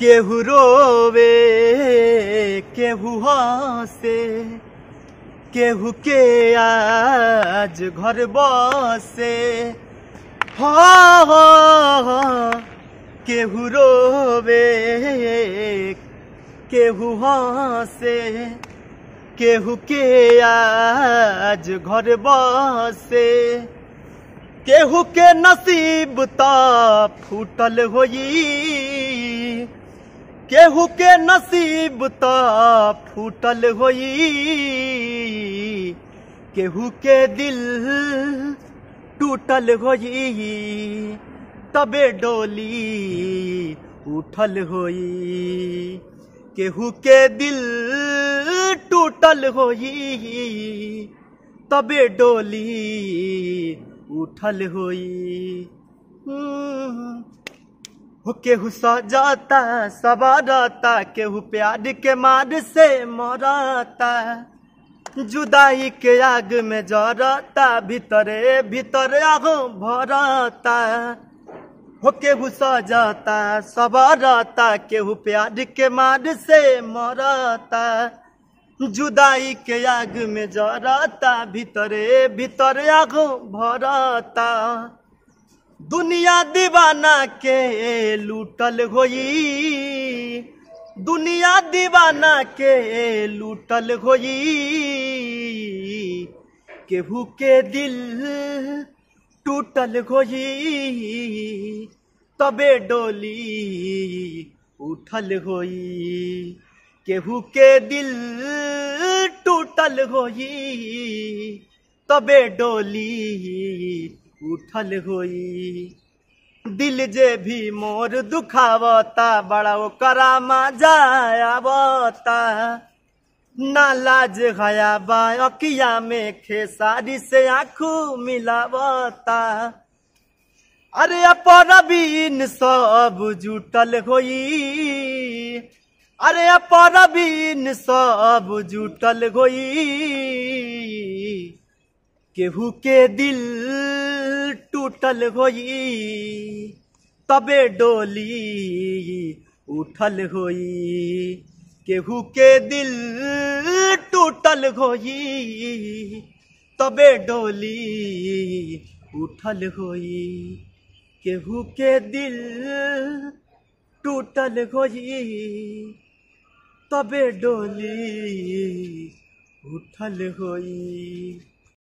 केहू रोवे केहू हसे केहू के आज घर बसे हा केहू रोवे केहू हसे केहू के आज घर बसे केहू के नसीब त फूटल होई केहू के नसीब त फूटल होई केहू के दिल टूटल होई तबे डोली उठल होई केहू के दिल टूटल होई तबे डोली उठल होई के जाता जाता सवारता केहू प्यार के मार से मराता जुदाई के आग में जरता भीतरे भीतर आगो भरता हो केहू सजाता सवारता केहू प्यार के मार से मरता जुदाई के आग में जरता भीतरे भीतर आगो भरता दुनिया दीवाना के लूटल होई दुनिया दीवाना के लूटल होई केहू के दिल टूटल होई तबे डोली उठल होई केहू के दिल टूटल होई तबे डोली उठल होई दिल जे भी मोर दुखावता बड़ा करा मजा आवता ना लाज हया बाकिया में खेसारी से आंखू मिलावता अरे अपरबीन सब जुटल होई अरे अपरबीन सब जुटल होई केहू के दिल टूटल होई तबे डोली उठल होई केहू के दिल टूटल होई तबे डोली उठल होई केहू के दिल टूटल होई तबे डोली उठल होई